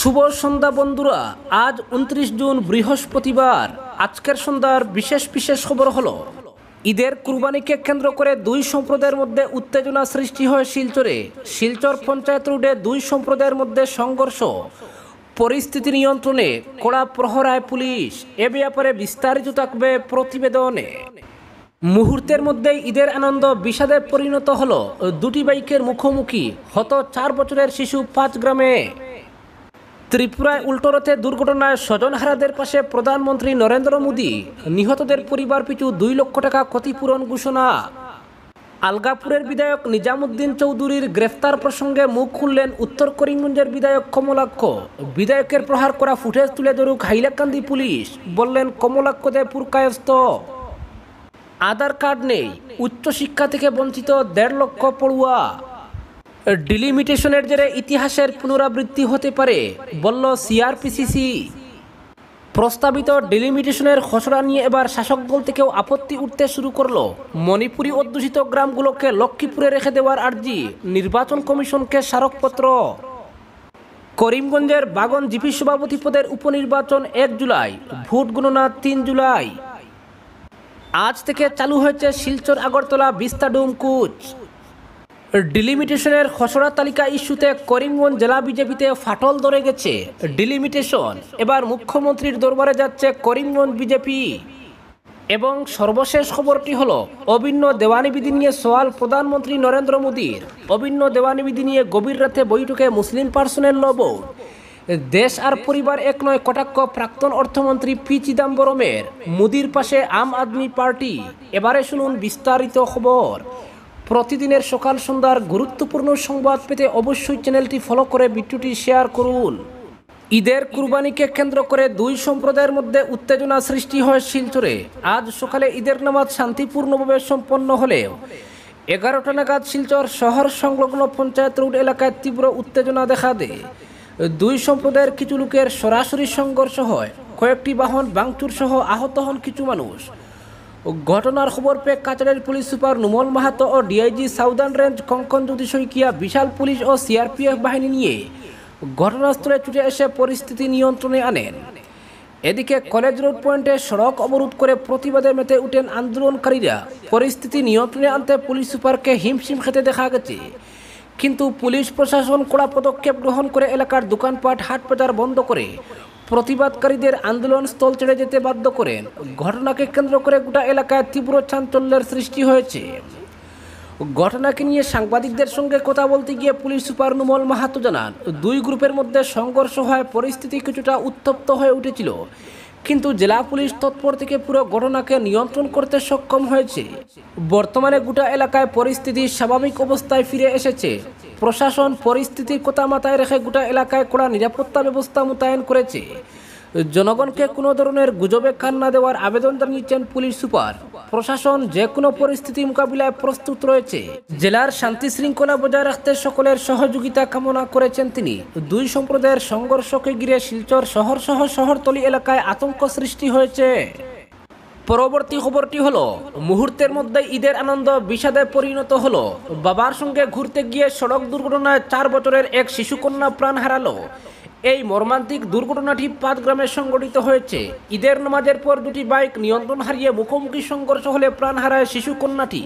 শুভ সন্ধ্যা বন্ধুরা আজ উনত্রিশ জুন বৃহস্পতিবার আজকের সন্ধ্যার বিশেষ বিশেষ খবর হলো ঈদের কুরবানিকে কেন্দ্র করে দুই সম্প্রদায়ের মধ্যে উত্তেজনা সৃষ্টি হয় শিলচরে শিলচর পঞ্চায়েত রোডে দুই সম্প্রদায়ের মধ্যে সংঘর্ষ পরিস্থিতি নিয়ন্ত্রণে কড়া প্রহরায় পুলিশ এ ব্যাপারে বিস্তারিত থাকবে প্রতিবেদনে মুহূর্তের মধ্যে ঈদের আনন্দ বিষাদে পরিণত হলো দুটি বাইকের মুখোমুখি হত চার বছরের শিশু পাঁচ গ্রামে ত্রিপুরায় উল্টোরথে দুর্ঘটনায় স্বজনহারাদের পাশে প্রধানমন্ত্রী নরেন্দ্র মোদী নিহতদের পরিবার পিছু দুই লক্ষ টাকা ক্ষতিপূরণ ঘোষণা আলগাপুরের বিধায়ক নিজামুদ্দিন চৌধুরীর গ্রেফতার প্রসঙ্গে মুখ খুললেন উত্তর করিমগঞ্জের বিধায়ক কমলাক্ষ বিধায়কের প্রহার করা ফুটেজ তুলে ধরুক হাইলাকান্দি পুলিশ বললেন কমলাক্ষ কমলাক্ষদে পুরকায়স্ত আধার কার্ড নেই উচ্চশিক্ষা থেকে বঞ্চিত দেড় লক্ষ পড়ুয়া ডিলিমিটেশনের জেরে ইতিহাসের পুনরাবৃত্তি হতে পারে বলল সিআরপিসিসি প্রস্তাবিত ডিলিমিটেশনের খসড়া নিয়ে এবার শাসক দল থেকেও আপত্তি উঠতে শুরু করলো মণিপুরি অধ্যুষিত গ্রামগুলোকে লক্ষ্মীপুরে রেখে দেওয়ার আর্জি নির্বাচন কমিশনকে স্মারকপত্র করিমগঞ্জের বাগন জিপি সভাপতি পদের উপনির্বাচন এক জুলাই ভোট গণনা তিন জুলাই আজ থেকে চালু হয়েছে শিলচর আগরতলা বিস্তাডুম কুচ ডিলিমিটেশনের খসড়া তালিকা ইস্যুতে করিমগঞ্জ জেলা বিজেপিতে ফাটল ধরে গেছে ডিলিমিটেশন এবার মুখ্যমন্ত্রীর দরবারে যাচ্ছে করিমগঞ্জ বিজেপি এবং সর্বশেষ খবরটি হল অভিন্ন দেওয়ানিবিধি নিয়ে সওয়াল প্রধানমন্ত্রী নরেন্দ্র মোদীর অভিন্ন দেওয়ানিবিধি নিয়ে গভীর রাতে বৈঠকে মুসলিম পার্সনের লব দেশ আর পরিবার এক নয় কটাক্ষ প্রাক্তন অর্থমন্ত্রী পি চিদাম্বরমের মোদির পাশে আম আদমি পার্টি এবারে শুনুন বিস্তারিত খবর প্রতিদিনের সকাল সন্ধ্যার গুরুত্বপূর্ণ সংবাদ পেতে অবশ্যই চ্যানেলটি ফলো করে ভিডিওটি শেয়ার করুন ঈদের কুরবানিকে কেন্দ্র করে দুই সম্প্রদায়ের মধ্যে উত্তেজনা সৃষ্টি হয় শিলচরে আজ সকালে ঈদের নামাজ শান্তিপূর্ণভাবে সম্পন্ন হলেও এগারোটা নাগাদ শিলচর শহর সংলগ্ন পঞ্চায়েত রোড এলাকায় তীব্র উত্তেজনা দেখা দেয় দুই সম্প্রদায়ের কিছু লোকের সরাসরি সংঘর্ষ হয় কয়েকটি বাহন বাংচুর সহ আহত হন কিছু মানুষ ঘটনার খবর পেয়ে কাচারের পুলিশ সুপার নুমল মাহাতো ও DIG southern range Kankan Jyoti Saikia বিশাল পুলিশ ও সিআরপিএফ বাহিনী নিয়ে ঘটনাস্থলে ছুটে এসে পরিস্থিতি নিয়ন্ত্রণে আনেন এদিকে কলেজ রোড পয়েন্টে সড়ক অবরোধ করে প্রতিবাদে মেতে উঠেন আন্দোলনকারীরা পরিস্থিতি নিয়ন্ত্রণে আনতে পুলিশ সুপারকে হিমশিম খেতে দেখা গেছে কিন্তু পুলিশ প্রশাসন কড়া পদক্ষেপ গ্রহণ করে এলাকার দোকানপাট হাট বাজার বন্ধ করে প্রতিবাদকারীদের আন্দোলন স্থল ছেড়ে যেতে বাধ্য করেন ঘটনাকে কেন্দ্র করে গোটা এলাকায় তীব্র চাঞ্চল্যের সৃষ্টি হয়েছে ঘটনাকে নিয়ে সাংবাদিকদের সঙ্গে কথা বলতে গিয়ে পুলিশ সুপার নুমল মাহাতো জানান দুই গ্রুপের মধ্যে সংঘর্ষ হয় পরিস্থিতি কিছুটা উত্তপ্ত হয়ে উঠেছিল কিন্তু জেলা পুলিশ তৎপর থেকে পুরো ঘটনাকে নিয়ন্ত্রণ করতে সক্ষম হয়েছে বর্তমানে গোটা এলাকায় পরিস্থিতি স্বাভাবিক অবস্থায় ফিরে এসেছে প্রশাসন পরিস্থিতির কথা মাথায় রেখে গোটা এলাকায় কড়া নিরাপত্তা ব্যবস্থা মোতায়েন করেছে জনগণকে কোনো ধরনের গুজবে কান্না না দেওয়ার আবেদন জানিয়েছেন পুলিশ সুপার প্রশাসন যে কোনো পরিস্থিতি মোকাবিলায় প্রস্তুত রয়েছে জেলার শান্তি শৃঙ্খলা বজায় রাখতে সকলের সহযোগিতা কামনা করেছেন তিনি দুই সম্প্রদায়ের সংঘর্ষকে ঘিরে শিলচর শহর সহ শহরতলি এলাকায় আতঙ্ক সৃষ্টি হয়েছে পরবর্তী খবরটি হলো মুহূর্তের মধ্যে ঈদের আনন্দ বিষাদে পরিণত হলো বাবার সঙ্গে ঘুরতে গিয়ে সড়ক দুর্ঘটনায় চার বছরের এক শিশুকন্যা প্রাণ হারালো এই মর্মান্তিক দুর্ঘটনাটি গ্রামে সংঘটিত হয়েছে ঈদের নমাজের পর দুটি বাইক নিয়ন্ত্রণ হারিয়ে মুখোমুখি সংঘর্ষ হলে প্রাণ হারায় শিশু কন্যাটি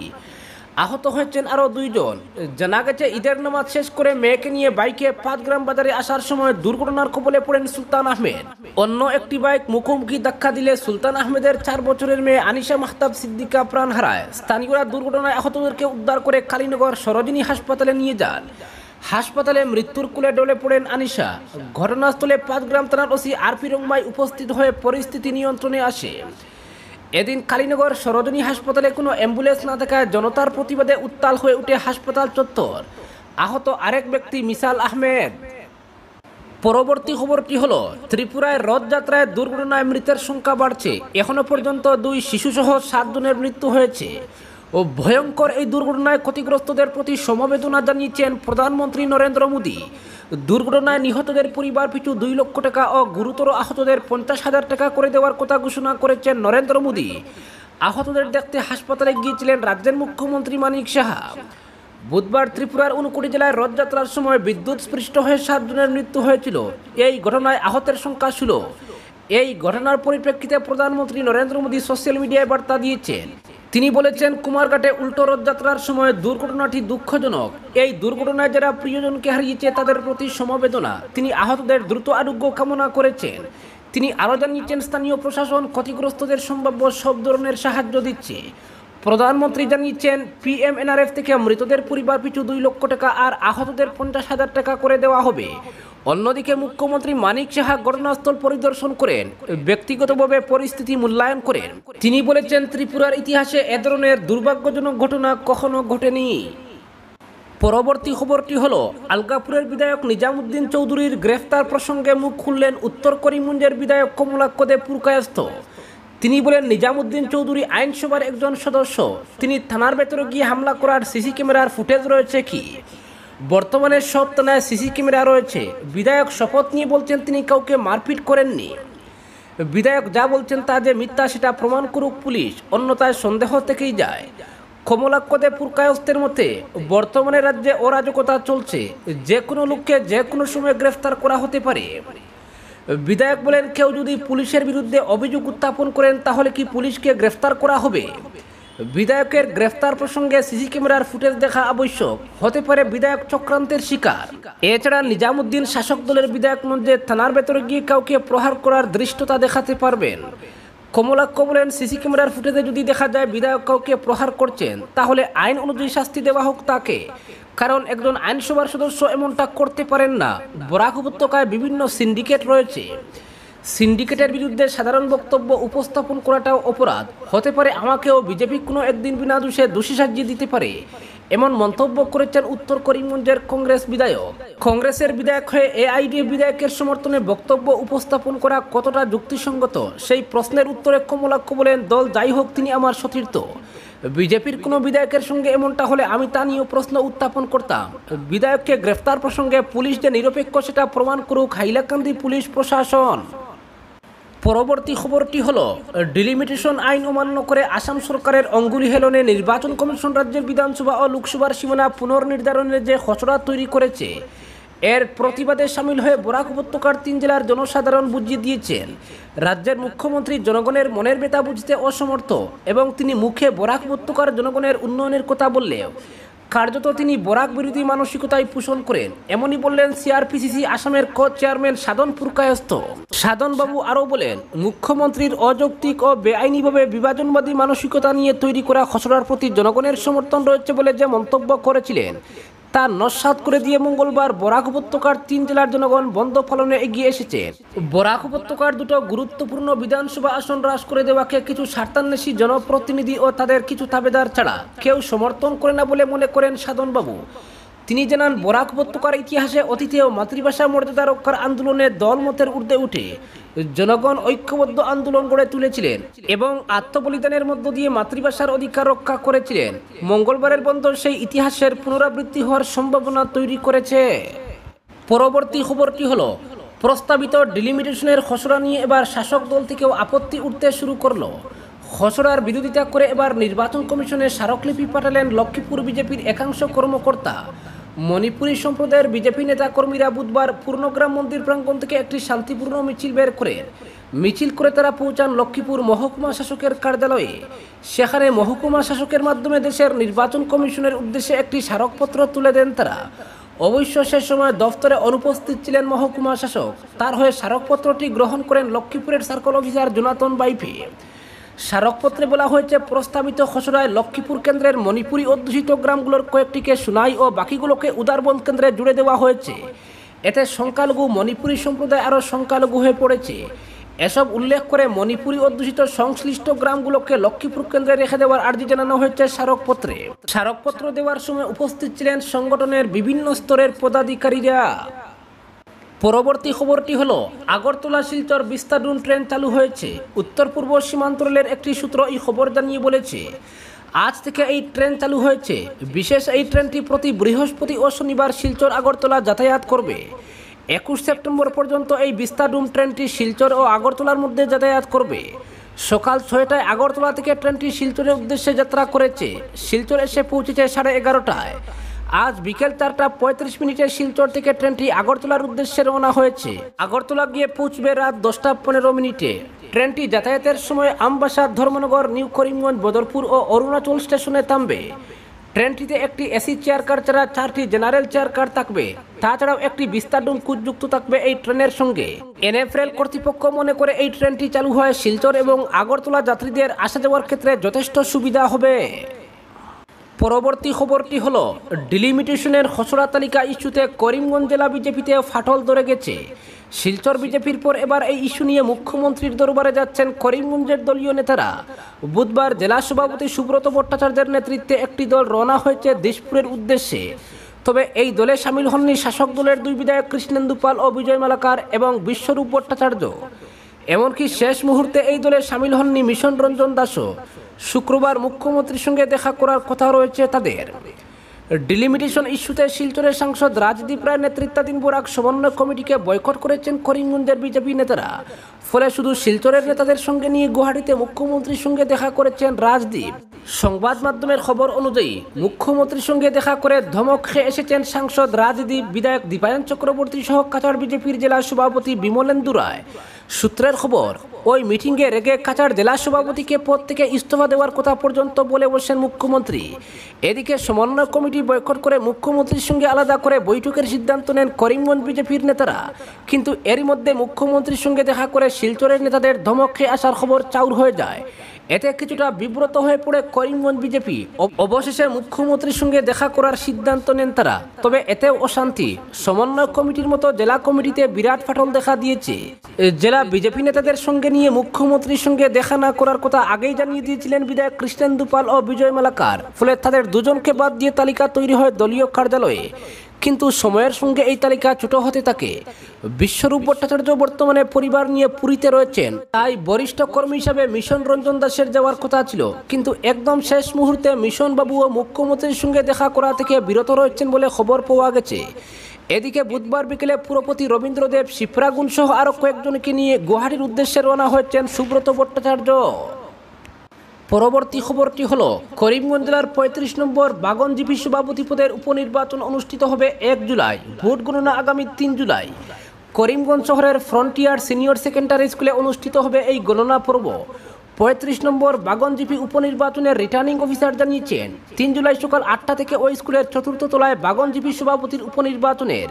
আহত হয়েছেন আরও দুইজন জানা গেছে ঈদের নামাজ শেষ করে মেয়েকে নিয়ে বাইকে গ্রাম বাজারে আসার সময় দুর্ঘটনার কবলে পড়েন সুলতান আহমেদ অন্য একটি বাইক মুখোমুখি ধাক্কা দিলে সুলতান আহমেদের চার বছরের মেয়ে আনিশা মাহতাব সিদ্দিকা প্রাণ হারায় স্থানীয়রা দুর্ঘটনায় আহতদেরকে উদ্ধার করে কালীনগর সরোজিনী হাসপাতালে নিয়ে যান হাসপাতালে মৃত্যুর কুলে ডলে পড়েন আনিশা ঘটনাস্থলে পাঁচগ্রাম থানার ওসি আরপি রংমাই উপস্থিত হয়ে পরিস্থিতি নিয়ন্ত্রণে আসে এদিন কালীনগর সরোজনী হাসপাতালে কোনো অ্যাম্বুলেন্স না থাকায় জনতার প্রতিবাদে উত্তাল হয়ে উঠে হাসপাতাল চত্বর আহত আরেক ব্যক্তি মিসাল আহমেদ পরবর্তী খবরটি হলো ত্রিপুরায় রথযাত্রায় দুর্ঘটনায় মৃতের সংখ্যা বাড়ছে এখনও পর্যন্ত দুই শিশুসহ সাতজনের মৃত্যু হয়েছে ও ভয়ঙ্কর এই দুর্ঘটনায় ক্ষতিগ্রস্তদের প্রতি সমবেদনা জানিয়েছেন প্রধানমন্ত্রী নরেন্দ্র মোদী দুর্ঘটনায় নিহতদের পরিবার পিছু দুই লক্ষ টাকা ও গুরুতর আহতদের পঞ্চাশ হাজার টাকা করে দেওয়ার কথা ঘোষণা করেছেন নরেন্দ্র মোদী আহতদের দেখতে হাসপাতালে গিয়েছিলেন রাজ্যের মুখ্যমন্ত্রী মানিক সাহা বুধবার ত্রিপুরার উনকুটি জেলায় রথযাত্রার সময় বিদ্যুৎ স্পৃষ্ট হয়ে সাতজনের মৃত্যু হয়েছিল এই ঘটনায় আহতের সংখ্যা ছিল এই ঘটনার পরিপ্রেক্ষিতে প্রধানমন্ত্রী নরেন্দ্র মোদী সোশ্যাল মিডিয়ায় বার্তা দিয়েছেন তিনি বলেছেন কুমারঘাটে উল্টো রথযাত্রার সময় দুর্ঘটনাটি দুঃখজনক এই দুর্ঘটনায় যারা প্রিয়জনকে হারিয়েছে তাদের প্রতি সমবেদনা তিনি আহতদের দ্রুত আরোগ্য কামনা করেছেন তিনি আরও জানিয়েছেন স্থানীয় প্রশাসন ক্ষতিগ্রস্তদের সম্ভাব্য সব ধরনের সাহায্য দিচ্ছে প্রধানমন্ত্রী জানিয়েছেন পিএমএনআরএফ থেকে মৃতদের পরিবার পিছু দুই লক্ষ টাকা আর আহতদের পঞ্চাশ হাজার টাকা করে দেওয়া হবে অন্যদিকে মুখ্যমন্ত্রী মানিক সাহা ঘটনাস্থল পরিদর্শন করেন ব্যক্তিগতভাবে পরিস্থিতি মূল্যায়ন করেন তিনি বলেছেন ত্রিপুরার ইতিহাসে এ ধরনের দুর্ভাগ্যজনক ঘটনা কখনো ঘটেনি পরবর্তী খবরটি হল আলগাপুরের বিধায়ক নিজামুদ্দিন চৌধুরীর গ্রেফতার প্রসঙ্গে মুখ খুললেন উত্তর করিমগঞ্জের বিধায়ক কদে পুরকায়স্থ তিনি বলেন নিজামুদ্দিন চৌধুরী আইনসভার একজন সদস্য তিনি থানার ভেতরে গিয়ে হামলা করার সিসি ক্যামেরার ফুটেজ রয়েছে কি বর্তমানে সব থানায় সিসি ক্যামেরা রয়েছে বিধায়ক শপথ নিয়ে বলছেন তিনি কাউকে মারপিট করেননি বিধায়ক যা বলছেন তা যে মিথ্যা সেটা প্রমাণ করুক পুলিশ অন্যতায় সন্দেহ থেকেই যায় কমলাক্ষদে পুরকায়স্তের মতে বর্তমানে রাজ্যে অরাজকতা চলছে যে কোনো লোককে যে কোনো সময় গ্রেফতার করা হতে পারে বিধায়ক বলেন কেউ যদি পুলিশের বিরুদ্ধে অভিযোগ উত্থাপন করেন তাহলে কি পুলিশকে গ্রেফতার করা হবে বিধায়কের গ্রেফতার প্রসঙ্গে সিসি ক্যামেরার ফুটেজ দেখা আবশ্যক হতে পারে বিধায়ক চক্রান্তের শিকার এছাড়া নিজামুদ্দিন শাসক দলের বিধায়ক মধ্যে থানার ভেতরে গিয়ে কাউকে প্রহার করার দৃষ্টতা দেখাতে পারবেন কমলাক্ষ বলেন সিসি ক্যামেরার ফুটেজে যদি দেখা যায় বিধায়ক কাউকে প্রহার করছেন তাহলে আইন অনুযায়ী শাস্তি দেওয়া হোক তাকে কারণ একজন আইনসভার সদস্য এমনটা করতে পারেন না বরাক উপত্যকায় বিভিন্ন সিন্ডিকেট রয়েছে সিন্ডিকেটের বিরুদ্ধে সাধারণ বক্তব্য উপস্থাপন করাটাও অপরাধ হতে পারে আমাকেও বিজেপি কোনো একদিন বিনা দোষে দোষী সাজিয়ে দিতে পারে এমন মন্তব্য করেছেন উত্তর করিমগঞ্জের কংগ্রেস বিধায়ক কংগ্রেসের বিধায়ক হয়ে এআইডিএ বিধায়কের সমর্থনে বক্তব্য উপস্থাপন করা কতটা যুক্তিসঙ্গত সেই প্রশ্নের উত্তরে কমলাক্ষ বলেন দল যাই হোক তিনি আমার সতীর্থ বিজেপির কোনো বিধায়কের সঙ্গে এমনটা হলে আমি তা নিয়েও প্রশ্ন উত্থাপন করতাম বিধায়ককে গ্রেফতার প্রসঙ্গে পুলিশ যে নিরপেক্ষ সেটা প্রমাণ করুক হাইলাকান্দি পুলিশ প্রশাসন পরবর্তী খবরটি হল ডিলিমিটেশন আইন অমান্য করে আসাম সরকারের অঙ্গুলি হেলনে নির্বাচন কমিশন রাজ্যের বিধানসভা ও লোকসভার সীমানা পুনর্নির্ধারণের যে খসড়া তৈরি করেছে এর প্রতিবাদে সামিল হয়ে বরাক উপত্যকার তিন জেলার জনসাধারণ বুঝিয়ে দিয়েছেন রাজ্যের মুখ্যমন্ত্রী জনগণের মনের বেতা বুঝতে অসমর্থ এবং তিনি মুখে বরাক উপত্যকার জনগণের উন্নয়নের কথা বললেও কার্যত তিনি বরাক বিরোধী মানসিকতায় পোষণ করেন এমনই বললেন সিআরপিসিসি আসামের ক চেয়ারম্যান সাধন পুরকায়স্ত সাধনবাবু আরও বলেন মুখ্যমন্ত্রীর অযৌক্তিক ও বেআইনিভাবে বিভাজনবাদী মানসিকতা নিয়ে তৈরি করা খসড়ার প্রতি জনগণের সমর্থন রয়েছে বলে যে মন্তব্য করেছিলেন তা নস্বাত করে দিয়ে মঙ্গলবার বরাক উপত্যকার তিন জেলার জনগণ বন্ধ ফলনে এগিয়ে এসেছে বরাক উপত্যকার দুটো গুরুত্বপূর্ণ বিধানসভা আসন হ্রাস করে দেওয়াকে কিছু স্বার্থান্বেষী জনপ্রতিনিধি ও তাদের কিছু থাবেদার ছাড়া কেউ সমর্থন করে না বলে মনে করেন সাধনবাবু তিনি জানান বরাক উপত্যকার ইতিহাসে অতীতেও মাতৃভাষা মর্যাদা রক্ষার আন্দোলনে দলমতের ঊর্ধ্বে উঠে জনগণ ঐক্যবদ্ধ আন্দোলন গড়ে তুলেছিলেন এবং আত্মবলিদানের মধ্য দিয়ে মাতৃভাষার অধিকার রক্ষা করেছিলেন মঙ্গলবারের বন্ধ সেই ইতিহাসের পুনরাবৃত্তি হওয়ার সম্ভাবনা তৈরি করেছে পরবর্তী খবরটি হল প্রস্তাবিত ডিলিমিটেশনের খসড়া নিয়ে এবার শাসক দল থেকেও আপত্তি উঠতে শুরু করল খসড়ার বিরোধিতা করে এবার নির্বাচন কমিশনে স্মারকলিপি পাঠালেন লক্ষ্মীপুর বিজেপির একাংশ কর্মকর্তা মণিপুরী সম্প্রদায়ের বিজেপি নেতাকর্মীরা বুধবার পূর্ণগ্রাম মন্দির প্রাঙ্গণ থেকে একটি শান্তিপূর্ণ মিছিল বের করে মিছিল করে তারা পৌঁছান লক্ষ্মীপুর মহকুমা শাসকের কার্যালয়ে সেখানে মহকুমা শাসকের মাধ্যমে দেশের নির্বাচন কমিশনের উদ্দেশ্যে একটি স্মারকপত্র তুলে দেন তারা অবশ্য সে সময় দফতরে অনুপস্থিত ছিলেন মহকুমা শাসক তার হয়ে স্মারকপত্রটি গ্রহণ করেন লক্ষ্মীপুরের সার্কল অফিসার জোনাতন বাইফে স্মারকপত্রে বলা হয়েছে প্রস্তাবিত খসড়ায় লক্ষ্মীপুর কেন্দ্রের মণিপুরী অধ্যুষিত গ্রামগুলোর কয়েকটিকে সুনাই ও বাকিগুলোকে উদারবন কেন্দ্রে জুড়ে দেওয়া হয়েছে এতে সংখ্যালঘু মণিপুরী সম্প্রদায় আরও সংখ্যালঘু হয়ে পড়েছে এসব উল্লেখ করে মণিপুরী অধ্যুষিত সংশ্লিষ্ট গ্রামগুলোকে লক্ষ্মীপুর কেন্দ্রে রেখে দেওয়ার আর্জি জানানো হয়েছে স্মারকপত্রে স্মারকপত্র দেওয়ার সময় উপস্থিত ছিলেন সংগঠনের বিভিন্ন স্তরের পদাধিকারীরা পরবর্তী খবরটি হলো আগরতলা শিলচর বিস্তারুন ট্রেন চালু হয়েছে উত্তর পূর্ব সীমান্ত রেলের একটি সূত্র এই খবর জানিয়ে বলেছে আজ থেকে এই ট্রেন চালু হয়েছে বিশেষ এই ট্রেনটি প্রতি বৃহস্পতি ও শনিবার শিলচর আগরতলা যাতায়াত করবে একুশ সেপ্টেম্বর পর্যন্ত এই বিস্তারুম ট্রেনটি শিলচর ও আগরতলার মধ্যে যাতায়াত করবে সকাল ছয়টায় আগরতলা থেকে ট্রেনটি শিলচরের উদ্দেশ্যে যাত্রা করেছে শিলচর এসে পৌঁছেছে সাড়ে এগারোটায় আজ বিকেল চারটা পঁয়ত্রিশ মিনিটে শিলচর থেকে ট্রেনটি আগরতলার উদ্দেশ্যে রওনা হয়েছে আগরতলা গিয়ে পৌঁছবে রাত দশটা পনেরো মিনিটে ট্রেনটি যাতায়াতের সময় আমবাসা ধর্মনগর নিউ করিমগঞ্জ বদরপুর ও অরুণাচল স্টেশনে থামবে ট্রেনটিতে একটি এসি চেয়ার কার ছাড়া চারটি জেনারেল চেয়ার কার থাকবে তাছাড়াও একটি বিস্তার ডুম কুচযুক্ত থাকবে এই ট্রেনের সঙ্গে এনএফরেল কর্তৃপক্ষ মনে করে এই ট্রেনটি চালু হয় শিলচর এবং আগরতলা যাত্রীদের আসা যাওয়ার ক্ষেত্রে যথেষ্ট সুবিধা হবে পরবর্তী খবরটি হল ডিলিমিটেশনের খসড়া তালিকা ইস্যুতে করিমগঞ্জ জেলা বিজেপিতে ফাটল ধরে গেছে শিলচর বিজেপির পর এবার এই ইস্যু নিয়ে মুখ্যমন্ত্রীর দরবারে যাচ্ছেন করিমগঞ্জের দলীয় নেতারা বুধবার জেলা সভাপতি সুব্রত ভট্টাচার্যের নেতৃত্বে একটি দল রওনা হয়েছে দিশপুরের উদ্দেশ্যে তবে এই দলে সামিল হননি শাসক দলের দুই বিধায়ক কৃষ্ণেন্দু পাল ও বিজয় মালাকার এবং বিশ্বরূপ ভট্টাচার্য এমনকি শেষ মুহূর্তে এই দলে সামিল হননি মিশন রঞ্জন দাসও শুক্রবার মুখ্যমন্ত্রীর সঙ্গে দেখা করার কথা রয়েছে তাদের ডিলিমিটেশন ইস্যুতে শিলচরের সাংসদ রাজদীপ রায় নেতৃত্বাধীন বোরাক সমন্বয় কমিটিকে বয়কট করেছেন করিমগঞ্জের বিজেপি নেতারা ফলে শুধু শিলচরের নেতাদের সঙ্গে নিয়ে গুয়াহাটিতে মুখ্যমন্ত্রীর সঙ্গে দেখা করেছেন রাজদীপ সংবাদ মাধ্যমের খবর অনুযায়ী মুখ্যমন্ত্রীর সঙ্গে দেখা করে ধমক খেয়ে এসেছেন সাংসদ রাজদীপ বিধায়ক দীপায়ন চক্রবর্তী সহ কাছাড় বিজেপির জেলা সভাপতি বিমলেন্দু রায় সূত্রের খবর ওই মিটিংয়ে রেগে কাছাড় জেলা সভাপতিকে পদ থেকে ইস্তফা দেওয়ার কথা পর্যন্ত বলে বসেন মুখ্যমন্ত্রী এদিকে সমন্বয় কমিটি বয়কট করে মুখ্যমন্ত্রীর সঙ্গে আলাদা করে বৈঠকের সিদ্ধান্ত নেন করিমগঞ্জ বিজেপির নেতারা কিন্তু এরই মধ্যে মুখ্যমন্ত্রীর সঙ্গে দেখা করে শিলচরের নেতাদের ধমকে আসার খবর চাউর হয়ে যায় এতে কিছুটা বিব্রত হয়ে পড়ে করিমগঞ্জ বিজেপি অবশেষে মুখ্যমন্ত্রীর সঙ্গে দেখা করার সিদ্ধান্ত নেন তারা তবে এতেও অশান্তি সমন্বয় কমিটির মতো জেলা কমিটিতে বিরাট ফাটল দেখা দিয়েছে জেলা বিজেপি নেতাদের সঙ্গে নিয়ে মুখ্যমন্ত্রীর সঙ্গে দেখা না করার কথা আগেই জানিয়ে দিয়েছিলেন বিধায়ক কৃষ্ণেন্দুপাল ও বিজয় মালাকার ফলে তাদের দুজনকে বাদ দিয়ে তালিকা তৈরি হয় দলীয় কার্যালয়ে কিন্তু সময়ের সঙ্গে এই তালিকা ছোট হতে থাকে বিশ্বরূপ ভট্টাচার্য বর্তমানে পরিবার নিয়ে পুরীতে রয়েছেন তাই বরিষ্ঠ কর্মী হিসাবে মিশন রঞ্জন দাসের যাওয়ার কথা ছিল কিন্তু একদম শেষ মুহূর্তে মিশন বাবু ও মুখ্যমন্ত্রীর সঙ্গে দেখা করা থেকে বিরত রয়েছেন বলে খবর পাওয়া গেছে এদিকে বুধবার বিকেলে পুরপতি রবীন্দ্রদেব শিপ্রাগুণ সহ আরও কয়েকজনকে নিয়ে গুয়াহাটির উদ্দেশ্যে রওনা হয়েছেন সুব্রত ভট্টাচার্য পরবর্তী খবরটি হলো করিমগঞ্জ জেলার পঁয়ত্রিশ নম্বর বাগন জিপি সভাপতি পদের উপনির্বাচন অনুষ্ঠিত হবে এক জুলাই ভোট গণনা আগামী তিন জুলাই করিমগঞ্জ শহরের ফ্রন্টিয়ার সিনিয়র সেকেন্ডারি স্কুলে অনুষ্ঠিত হবে এই গণনা পর্ব পঁয়ত্রিশ নম্বর বাগনজিপি উপনির্বাচনের রিটার্নিং অফিসার জানিয়েছেন তিন জুলাই সকাল আটটা থেকে ওই স্কুলের চতুর্থ তলায় বাগনজিপি সভাপতির উপনির্বাচনের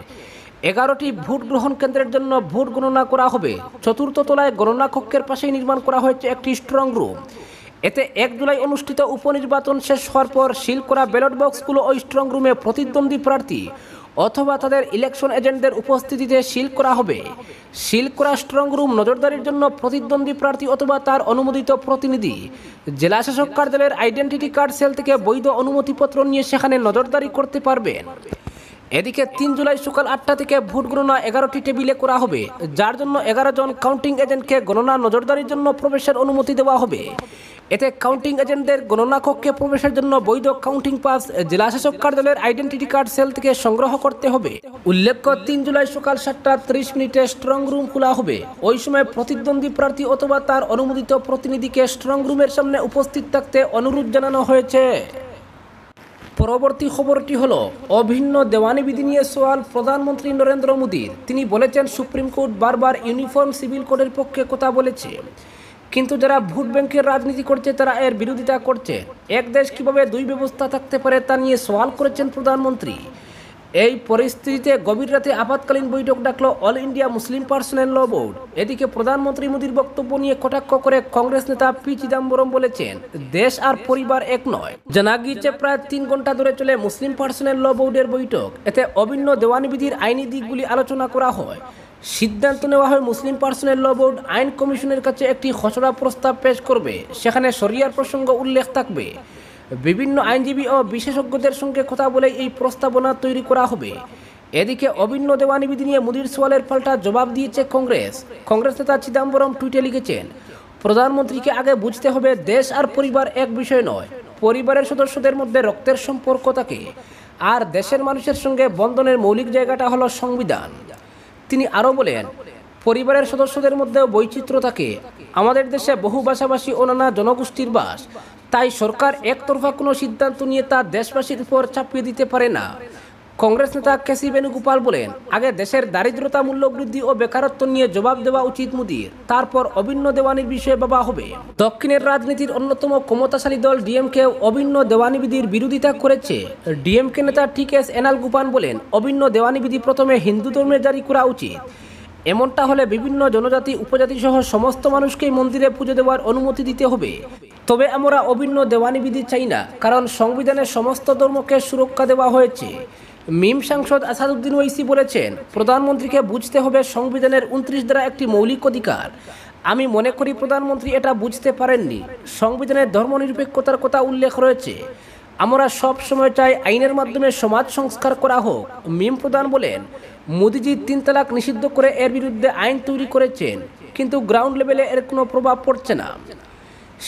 এগারোটি ভোট গ্রহণ কেন্দ্রের জন্য ভোট গণনা করা হবে চতুর্থ তলায় গণনা কক্ষের পাশেই নির্মাণ করা হয়েছে একটি স্ট্রং রুম এতে এক জুলাই অনুষ্ঠিত উপনির্বাচন শেষ হওয়ার পর সিল করা ব্যালট বক্সগুলো ওই স্ট্রং রুমে প্রতিদ্বন্দ্বী প্রার্থী অথবা তাদের ইলেকশন এজেন্টদের উপস্থিতিতে সিল করা হবে সিল করা স্ট্রং রুম নজরদারির জন্য প্রতিদ্বন্দ্বী প্রার্থী অথবা তার অনুমোদিত প্রতিনিধি জেলাশাসক কার্যালয়ের আইডেন্টিটি কার্ড সেল থেকে বৈধ অনুমতিপত্র নিয়ে সেখানে নজরদারি করতে পারবেন এদিকে তিন জুলাই সকাল আটটা থেকে ভোট গণনা এগারোটি টেবিলে করা হবে যার জন্য এগারো জন কাউন্টিং এজেন্টকে গণনা নজরদারির জন্য প্রবেশের অনুমতি দেওয়া হবে এতে কাউন্টিং এজেন্টদের গণনা কক্ষে প্রবেশের জন্য বৈধ কাউন্টিং পাস জেলাশাসক কার্যালয়ের আইডেন্টিটি কার্ড সেল থেকে সংগ্রহ করতে হবে উল্লেখ্য তিন জুলাই সকাল সাতটা ত্রিশ মিনিটে স্ট্রং রুম খোলা হবে ওই সময় প্রতিদ্বন্দ্বী প্রার্থী অথবা তার অনুমোদিত প্রতিনিধিকে স্ট্রং রুমের সামনে উপস্থিত থাকতে অনুরোধ জানানো হয়েছে পরবর্তী খবরটি হল অভিন্ন দেওয়ানি বিধি নিয়ে সোয়াল প্রধানমন্ত্রী নরেন্দ্র মোদীর তিনি বলেছেন সুপ্রিম কোর্ট বারবার ইউনিফর্ম সিভিল কোডের পক্ষে কথা বলেছে কিন্তু যারা ভোট ব্যাংকের রাজনীতি করছে তারা এর বিরোধিতা করছে এক দেশ কিভাবে দুই ব্যবস্থা থাকতে পারে তা নিয়ে সওয়াল করেছেন প্রধানমন্ত্রী এই পরিস্থিতিতে গভীর রাতে আপাতকালীন বৈঠক ডাকলো all India Muslim personal law board এদিকে প্রধানমন্ত্রী মোদীর বক্তব্য নিয়ে কটাক্ষ করে কংগ্রেস নেতা পি চিদাম্বরম বলেছেন দেশ আর পরিবার এক নয় জানা গিয়েছে প্রায় তিন ঘন্টা ধরে চলে মুসলিম পার্সোনাল ল বোর্ডের বৈঠক এতে অভিন্ন দেওয়ানিবিধির আইনি দিকগুলি আলোচনা করা হয় সিদ্ধান্ত নেওয়া হয় মুসলিম পার্সোনাল ল বোর্ড আইন কমিশনের কাছে একটি খসড়া প্রস্তাব পেশ করবে সেখানে সরিয়ার প্রসঙ্গ উল্লেখ থাকবে বিভিন্ন আইনজীবী ও বিশেষজ্ঞদের সঙ্গে কথা বলে এই প্রস্তাবনা তৈরি করা হবে এদিকে অভিন্ন বিধি নিয়ে মোদীর সোয়ালের পাল্টা জবাব দিয়েছে কংগ্রেস কংগ্রেস নেতা চিদাম্বরম টুইটে লিখেছেন প্রধানমন্ত্রীকে আগে বুঝতে হবে দেশ আর পরিবার এক বিষয় নয় পরিবারের সদস্যদের মধ্যে রক্তের সম্পর্ক থাকে আর দেশের মানুষের সঙ্গে বন্ধনের মৌলিক জায়গাটা হলো সংবিধান তিনি আরও বলেন পরিবারের সদস্যদের মধ্যেও বৈচিত্র্য থাকে আমাদের দেশে বহু ভাষাভাষী ও নানা জনগোষ্ঠীর বাস তাই সরকার একতরফা কোনো সিদ্ধান্ত নিয়ে তা দেশবাসীর উপর চাপিয়ে দিতে পারে না কংগ্রেস নেতা কেসি বেণুগোপাল বলেন আগে দেশের দারিদ্রতা মূল্য বৃদ্ধি ও বেকারত্ব নিয়ে জবাব দেওয়া উচিত মোদির তারপর অভিন্ন দেওয়ানির বিষয়ে বাবা হবে দক্ষিণের রাজনীতির অন্যতম ক্ষমতাশালী দল ডিএমকে অভিন্ন দেওয়ানিবিধির বিরোধিতা করেছে ডিএমকে নেতা টি এস এনাল গোপান বলেন অভিন্ন দেওয়ানিবিধি প্রথমে হিন্দু ধর্মে জারি করা উচিত এমনটা হলে বিভিন্ন জনজাতি উপজাতি সহ সমস্ত মানুষকেই মন্দিরে পুজো দেওয়ার অনুমতি দিতে হবে তবে আমরা অভিন্ন দেওয়ানিবিধি চাই না কারণ সংবিধানের সমস্ত ধর্মকে সুরক্ষা দেওয়া হয়েছে মিম সাংসদ আসাদুদ্দিন ওয়েসি বলেছেন প্রধানমন্ত্রীকে বুঝতে হবে সংবিধানের উনত্রিশ দ্বারা একটি মৌলিক অধিকার আমি মনে করি প্রধানমন্ত্রী এটা বুঝতে পারেননি সংবিধানের ধর্মনিরপেক্ষতার কথা উল্লেখ রয়েছে আমরা সব সময় চাই আইনের মাধ্যমে সমাজ সংস্কার করা হোক মিম প্রধান বলেন মোদিজি তিন তালাক নিষিদ্ধ করে এর বিরুদ্ধে আইন তৈরি করেছেন কিন্তু গ্রাউন্ড লেভেলে এর কোনো প্রভাব পড়ছে না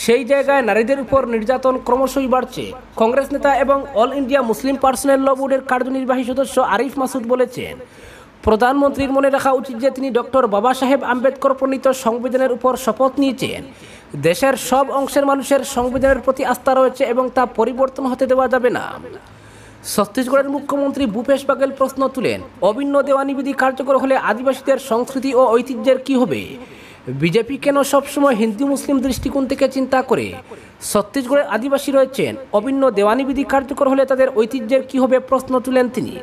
সেই জায়গায় নারীদের উপর নির্যাতন ক্রমশই বাড়ছে কংগ্রেস নেতা এবং all India Muslim personal law বোর্ডের কার্যনির্বাহী সদস্য আরিফ মাসুদ বলেছেন প্রধানমন্ত্রীর মনে রাখা উচিত যে তিনি ডক্টর বাবা সাহেব আম্বেদকর প্রণীত সংবিধানের উপর শপথ নিয়েছেন দেশের সব অংশের মানুষের সংবিধানের প্রতি আস্থা রয়েছে এবং তা পরিবর্তন হতে দেওয়া যাবে না ছত্তিশগড়ের মুখ্যমন্ত্রী ভূপেশ বাঘেল প্রশ্ন তুলেন অভিন্ন দেওয়ানিবিধি কার্যকর হলে আদিবাসীদের সংস্কৃতি ও ঐতিহ্যের কী হবে বিজেপি কেন সবসময় হিন্দু মুসলিম দৃষ্টিকোণ থেকে চিন্তা করে ছত্তিশগড়ের আদিবাসী রয়েছেন অভিন্ন দেওয়ানিবিধি কার্যকর হলে তাদের ঐতিহ্যের কী হবে প্রশ্ন তুলেন তিনি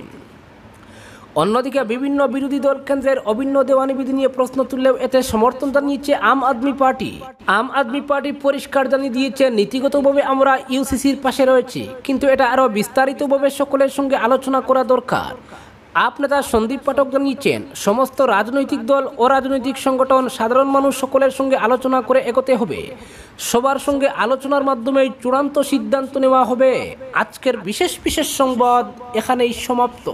অন্যদিকে বিভিন্ন বিরোধী দল কেন্দ্রের অভিন্ন দেওয়ানিবিধি নিয়ে প্রশ্ন তুললেও এতে সমর্থন জানিয়েছে আম আদমি পার্টি আম আদমি পার্টি পরিষ্কার জানিয়ে দিয়েছে নীতিগতভাবে আমরা ইউসিসির পাশে রয়েছি কিন্তু এটা আরও বিস্তারিতভাবে সকলের সঙ্গে আলোচনা করা দরকার আপনারা সন্দীপ পাঠক জানিয়েছেন সমস্ত রাজনৈতিক দল ও রাজনৈতিক সংগঠন সাধারণ মানুষ সকলের সঙ্গে আলোচনা করে এগোতে হবে সবার সঙ্গে আলোচনার মাধ্যমে চূড়ান্ত সিদ্ধান্ত নেওয়া হবে আজকের বিশেষ বিশেষ সংবাদ এখানেই সমাপ্ত